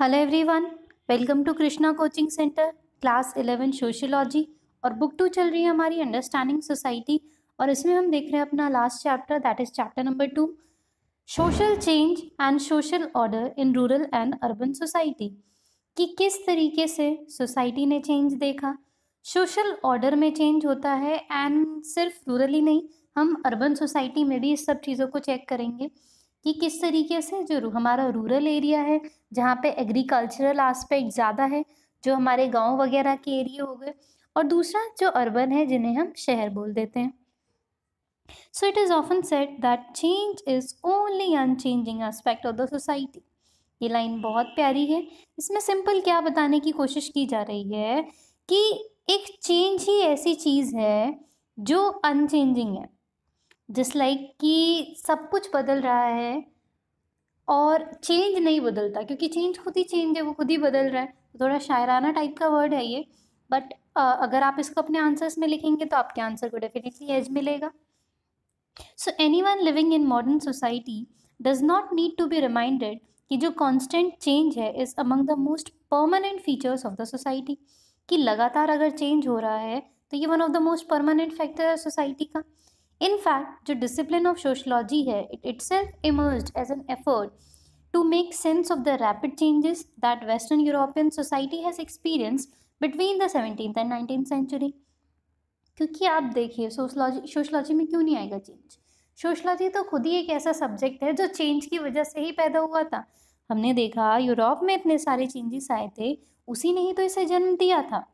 Hello everyone welcome to Krishna coaching centre class eleven sociology और book two चल रही है हमारी अंडरस्टैंडिंग सोसाइटी और इसमें हम देख रहे हैं अपना last chapter that is chapter number two social change and social order in rural and urban society कि किस तरीके से सोसाइटी ने चेंज देखा सोशल ऑर्डर में चेंज होता है एंड सिर्फ रूरल ही नहीं हम अर्बन सोसाइटी में भी इस सब चीज़ों को चेक करेंगे कि किस तरीके से जो हमारा रूरल एरिया है जहाँ पे एग्रीकल्चरल आस्पेक्ट ज़्यादा है जो हमारे गांव वगैरह के एरिए हो गए और दूसरा जो अर्बन है जिन्हें हम शहर बोल देते हैं so it is often said that change is only unchanging aspect of the society ये लाइन बहुत प्यारी है इसमें सिंपल क्या बताने की कोशिश की जा रही है कि एक चेंज ही ऐसी चीज़ है जो अनचेंजिंग है जिस लाइक कि सब कुछ बदल रहा है और चेंज नहीं बदलता क्योंकि चेंज खुद ही चेंज है वो खुद ही बदल रहा है थोड़ा शायराना टाइप का वर्ड है ये बट अगर आप इसको अपने आंसर्स में लिखेंगे तो आपके आंसर को डेफिनेटली एज मिलेगा so anyone living in modern society does not need to be reminded कि जो कॉन्स्टेंट चेंज है is among the most permanent features of the society कि लगातार अगर चेंज हो रहा है तो ये one of the most permanent factor है सोसाइटी का इन फैक्ट जो डिसिप्लिन ऑफ सोशोलॉजी है it itself emerge as an effort to make sense of the rapid changes that western European society has experience between the seventeen and nineteen century क्योंकि आप देखिए sociology sociology में क्यों नहीं आएगा change sociology तो खुद ही एक ऐसा सब्जेक्ट है जो चेंज की वजह से ही पैदा हुआ था हमने देखा यूरोप में इतने सारे चेंजेस आए थे उसी ने ही तो इसे जन्म दिया था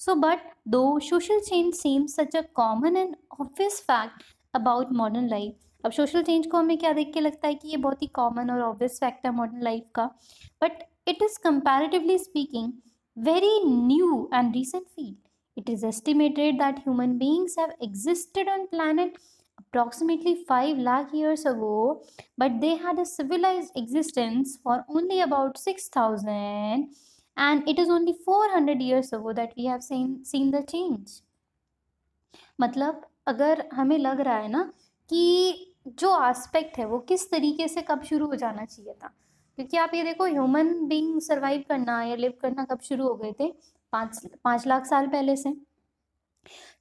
सो बट दो social change seems such a common and obvious fact about modern life, अब सोशल चेंज को हमें क्या देख के लगता है कि ये बहुत ही कॉमन और ऑब्वियस फैक्ट है मॉडर्न लाइफ का but it is comparatively speaking very new and recent feel it is estimated that human beings have existed on planet approximately five lakh years ago but they had a civilise existence for only about six thousand and it is only 400 years ago that we have seen seen the change मतलब अगर हमें लग रहा है ना कि जो aspect है वो किस तरीके से कब शुरू हो जाना चाहिए था क्योंकि आप ये देखो ह्यूमन बींग सर्वाइव करना या लिव करना कब शुरू हो गए थे पाँच पाँच लाख साल पहले से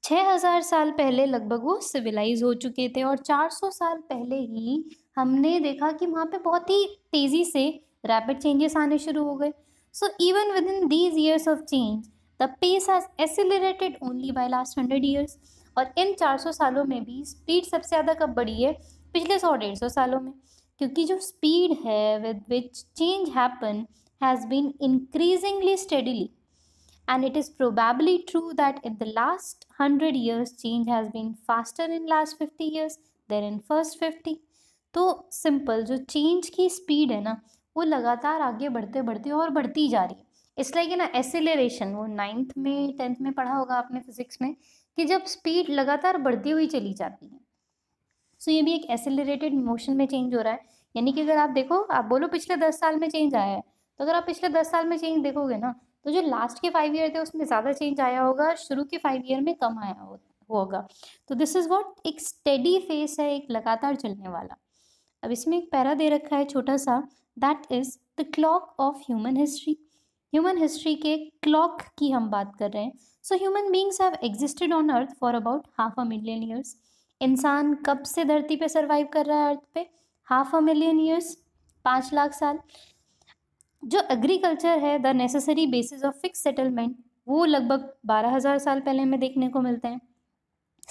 छः हज़ार साल पहले लगभग वो सिविलाइज हो चुके थे और चार सौ साल पहले ही हमने देखा कि वहाँ पे बहुत ही तेज़ी से रैपिड चेंजेस आने शुरू हो गए So even within these years of change, the pace has accelerated only by last hundred years. और इन 400 सालों में भी स्पीड सबसे ज़्यादा कब बढ़ी है पिछले सौ डेढ़ सौ सालों में क्योंकि जो स्पीड है with which change happen has been increasingly steadily and it is probably true that in the last hundred years change has been faster in last fifty years there in first fifty तो simple जो change की speed है ना वो लगातार आगे बढ़ते बढ़ते और बढ़ती जा रही है इसलिए कि ना एसेलेशन वो नाइन्थ में टेंथ में पढ़ा होगा आपने फिजिक्स में कि जब स्पीड लगातार बढ़ती हुई चली जाती है सो ये भी एक एसेलेटेड मोशन में चेंज हो रहा है यानी कि अगर आप देखो आप बोलो पिछले दस साल में चेंज आया है तो अगर आप पिछले दस साल में चेंज देखोगे ना तो जो लास्ट के फाइव ईयर थे उसमें ज़्यादा चेंज आया होगा शुरू के फाइव ईयर में कम आया होगा तो दिस इज़ वॉट एक स्टेडी फेस है एक लगातार चलने वाला अब इसमें एक पैरा दे रखा है छोटा सा that is the clock of human history human history के क्लॉक की हम बात कर रहे हैं so human beings have existed on earth for about half a million years इंसान कब से धरती पे सर्वाइव कर रहा है अर्थ पे हाफ अ मिलियन ईयर्स पाँच लाख साल जो एग्रीकल्चर है the necessary basis of fix settlement वो लगभग बारह हज़ार साल पहले हमें देखने को मिलते हैं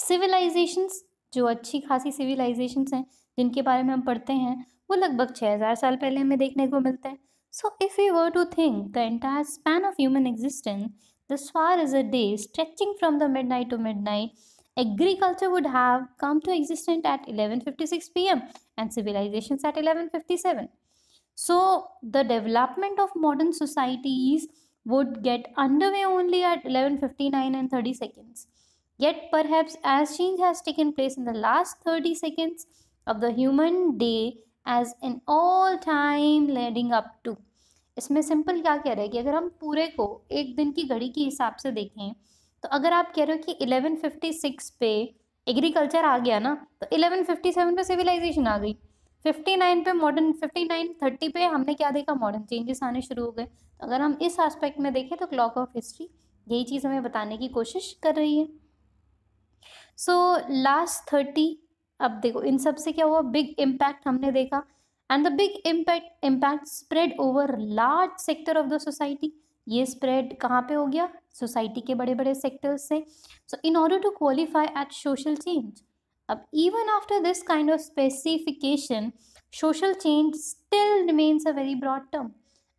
सिविलाइजेशंस जो अच्छी खासी सिविलाइजेशंस हैं जिनके बारे में हम पढ़ते हैं वो लगभग 6000 साल पहले हमें देखने को मिलता है so if you were to think the entire span of human existence the स्वार is a day stretching from the midnight to midnight agriculture would have come to existent at 1156 p.m. And civilisation at 1157 so the development of modern societies would get underway only at 11:59 and 30 seconds. Yet, perhaps as change has taken place in the last 30 seconds of the human day, as in all time leading up to इसमें सिंपल क्या कह रहे हैं कि अगर हम पूरे को एक दिन की घड़ी के हिसाब से देखें तो अगर आप कह रहे हो कि फिफ्टी सिक्स पे एग्रीकल्चर आ गया ना तो फिफ्टी सेवन पर सिविलाइजेशन आ गई फिफ्टी नाइन पे मॉडर्न फिफ्टी नाइन थर्टी पे हमने क्या देखा मॉडर्न चेंजेस आने शुरू हो गए तो अगर हम इस आस्पेक्ट में देखें तो क्लॉक ऑफ हिस्ट्री यही चीज़ हमें बताने की कोशिश कर रही है सो लास्ट थर्टी अब देखो इन सब से क्या हुआ बिग इम्पैक्ट हमने देखा and the big impact impact spread over large sector of the society ये स्प्रेड कहाँ पे हो गया सोसाइटी के बड़े बड़े सेक्टर्स से so in order to qualify at social change अब even after this kind of specification social change still remains a very broad term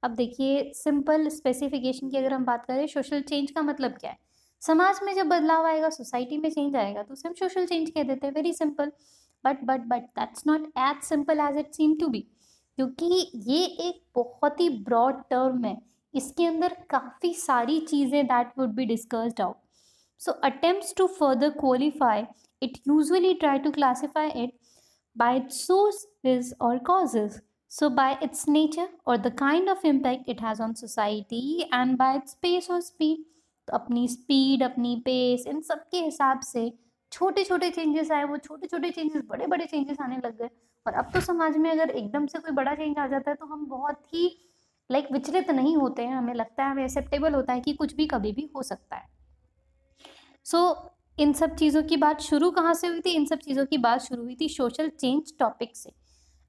अब देखिए सिंपल स्पेसिफिकेशन की अगर हम बात करें सोशल चेंज का मतलब क्या है समाज में जब बदलाव आएगा सोसाइटी में चेंज आएगा तो उसे हम सोशल चेंज कह देते हैं very simple but but but that's not as simple as it seem to be क्योंकि ये एक बहुत ही ब्रॉड टर्म है इसके अंदर काफ़ी सारी चीज़ें that would be discussed out so attempts to further qualify it usually try to classify it its source is और causes so by its nature और the kind of impact it has on society and by its space और speed तो अपनी speed अपनी pace इन सब के हिसाब से छोटे छोटे चेंजेस आए वो छोटे छोटे चेंजेस बड़े बड़े चेंजेस आने लग गए और अब तो समाज में अगर एकदम से कोई बड़ा चेंज आ जाता है तो हम बहुत ही लाइक like, विचलित नहीं होते हैं हमें लगता है हमें एक्सेप्टेबल होता है कि कुछ भी कभी भी हो सकता है सो so, इन सब चीज़ों की बात शुरू कहाँ से हुई थी इन सब चीज़ों की बात शुरू हुई थी सोशल चेंज टॉपिक से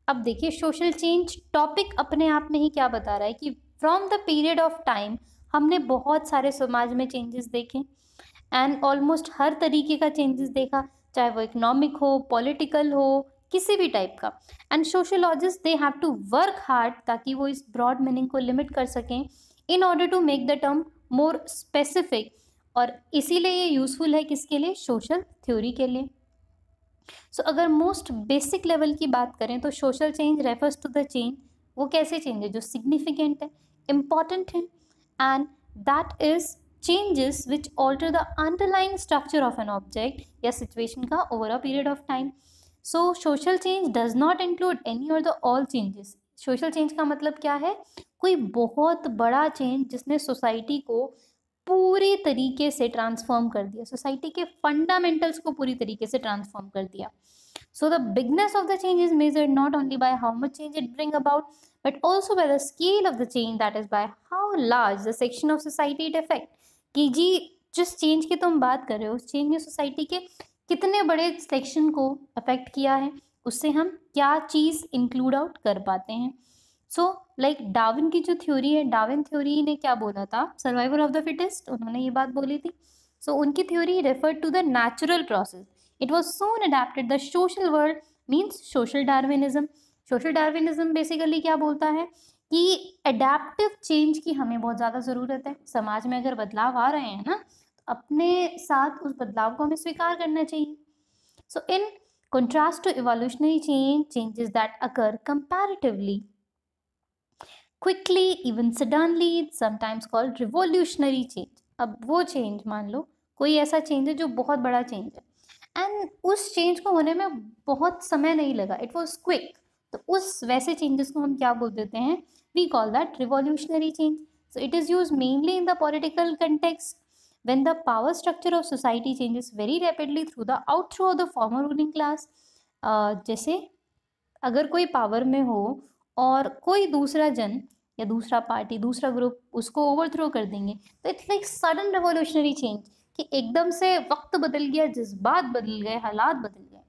अब देखिए सोशल चेंज टॉपिक अपने आप में ही क्या बता रहा है कि from the period of time हमने बहुत सारे समाज में चेंजेस देखे एंड ऑलमोस्ट हर तरीके का चेंजेस देखा चाहे वो इकोनॉमिक हो पॉलिटिकल हो किसी भी टाइप का and sociologist they have to work hard ताकि वो इस ब्रॉड मीनिंग को लिमिट कर सकें in order to make the term more specific और इसीलिए ये यूज़फुल है किसके लिए सोशल थ्योरी के लिए सो so, अगर मोस्ट बेसिक लेवल की बात करें तो social change refers to the change वो कैसे चेंज है जो सिग्निफिकेंट है इम्पॉर्टेंट है and that is changes which alter the underlying structure of an object या situation का over a period of time. So social change does not include any or the all changes. Social change का मतलब क्या है कोई बहुत बड़ा change जिसने सोसाइटी को पूरे तरीके से ट्रांसफॉर्म कर दिया सोसाइटी के फंडामेंटल्स को पूरी तरीके से ट्रांसफॉर्म कर दिया so the bigness of the change is measured not only by how much change it bring about but also by the scale of the change that is by how large the section of society it affect कि जी जिस change की तुम बात कर रहे हो उस चेंज ने सोसाइटी के कितने बड़े सेक्शन को अफेक्ट किया है उससे हम क्या चीज़ इंक्लूड आउट कर पाते हैं सो लाइक डाविन की जो थ्योरी है डाविन थ्योरी ने क्या बोला था सर्वाइवल ऑफ द फिटेस्ट उन्होंने ये बात बोली थी सो so, उनकी theory refer to the natural process it was soon adapted the social world means social Darwinism social Darwinism basically क्या बोलता है कि अडेप्टिव चेंज की हमें बहुत ज़्यादा ज़रूरत है समाज में अगर बदलाव आ रहे हैं ना तो अपने साथ उस बदलाव को हमें स्वीकार करना चाहिए so in contrast to evolutionary change changes that occur comparatively quickly even suddenly sometimes called revolutionary change अब वो चेंज मान लो कोई ऐसा चेंज है जो बहुत बड़ा चेंज है एंड उस चेंज को होने में बहुत समय नहीं लगा इट वॉज क्विक तो उस वैसे चेंजेस को हम क्या बोल देते हैं we call that revolutionary change so it is use mainly in the political context when the power structure of society changes very rapidly through the out through of the former ruling class जैसे अगर कोई power में हो और कोई दूसरा जन या दूसरा पार्टी दूसरा ग्रुप उसको ओवरथ्रो कर देंगे तो it's like sudden revolutionary change कि एकदम से वक्त बदल गया जज्बात बदल गए हालात बदल गए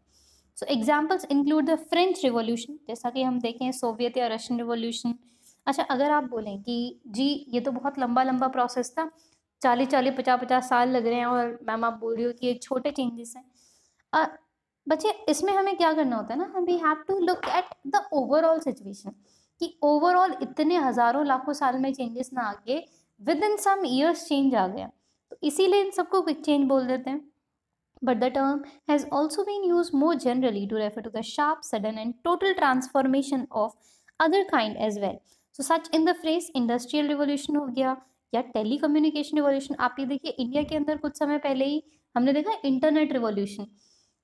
so examples include the French revolution जैसा कि हम देखें सोवियत या रशियन रिवोल्यूशन अच्छा अगर आप बोलें कि जी ये तो बहुत लंबा लंबा प्रोसेस था चालीस चालीस पचास पचास साल लग रहे हैं और मैम आप बोल रही हो कि ये छोटे चेंजेस हैं बच्चे इसमें हमें क्या करना होता है ना we have to look at the overall situation कि ओवरऑल इतने हज़ारों लाखों साल में चेंजेस ना आके within some years change आ गया तो इसीलिए इन सबको क्विक चेंज बोल देते हैं but the term has also been use more generally to refer to the sharp sudden and total transformation of other kind as well so such in the phrase industrial revolution हो गया या tele communication revolution आप ये देखिए India के अंदर कुछ समय पहले ही हमने देखा इंटरनेट रिवोल्यूशन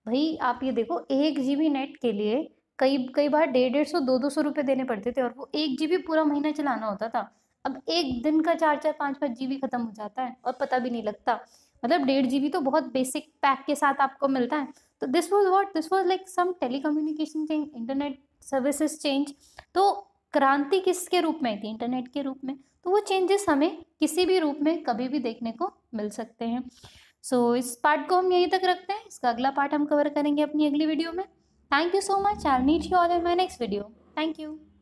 भाई आप ये देखो एक जी नेट के लिए कई कई बार डेढ़ डेढ़ सौ दो दो सौ रुपये देने पड़ते थे और वो एक जी पूरा महीना चलाना होता था अब एक दिन का चार चार पाँच पाँच जी ख़त्म हो जाता है और पता भी नहीं लगता मतलब डेढ़ जी तो बहुत बेसिक पैक के साथ आपको मिलता है तो this was what this was like some telecommunication change internet services change तो क्रांति किसके रूप में थी इंटरनेट के रूप में तो वो चेंजेस हमें किसी भी रूप में कभी भी देखने को मिल सकते हैं सो so, इस पार्ट को हम यहीं तक रखते हैं इसका अगला पार्ट हम कवर करेंगे अपनी अगली वीडियो में thank you so much I meet you all in my next video thank you